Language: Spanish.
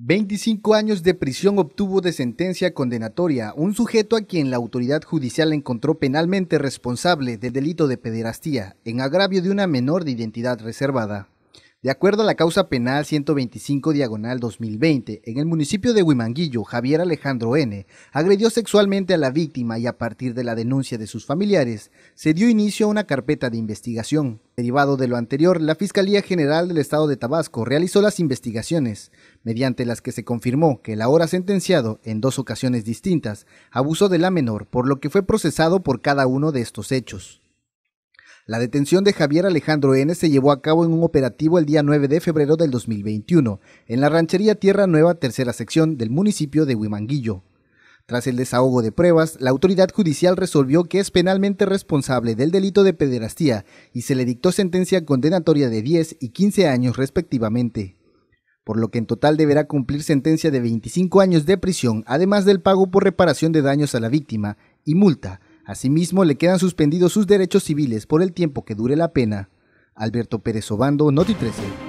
25 años de prisión obtuvo de sentencia condenatoria un sujeto a quien la autoridad judicial encontró penalmente responsable del delito de pederastía en agravio de una menor de identidad reservada. De acuerdo a la causa penal 125 diagonal 2020, en el municipio de Huimanguillo, Javier Alejandro N. agredió sexualmente a la víctima y a partir de la denuncia de sus familiares, se dio inicio a una carpeta de investigación. Derivado de lo anterior, la Fiscalía General del Estado de Tabasco realizó las investigaciones, mediante las que se confirmó que el ahora sentenciado, en dos ocasiones distintas, abusó de la menor, por lo que fue procesado por cada uno de estos hechos. La detención de Javier Alejandro N. se llevó a cabo en un operativo el día 9 de febrero del 2021, en la ranchería Tierra Nueva, tercera sección del municipio de Huimanguillo. Tras el desahogo de pruebas, la autoridad judicial resolvió que es penalmente responsable del delito de pederastía y se le dictó sentencia condenatoria de 10 y 15 años respectivamente por lo que en total deberá cumplir sentencia de 25 años de prisión, además del pago por reparación de daños a la víctima y multa Asimismo, le quedan suspendidos sus derechos civiles por el tiempo que dure la pena. Alberto Pérez Obando, Noti 13.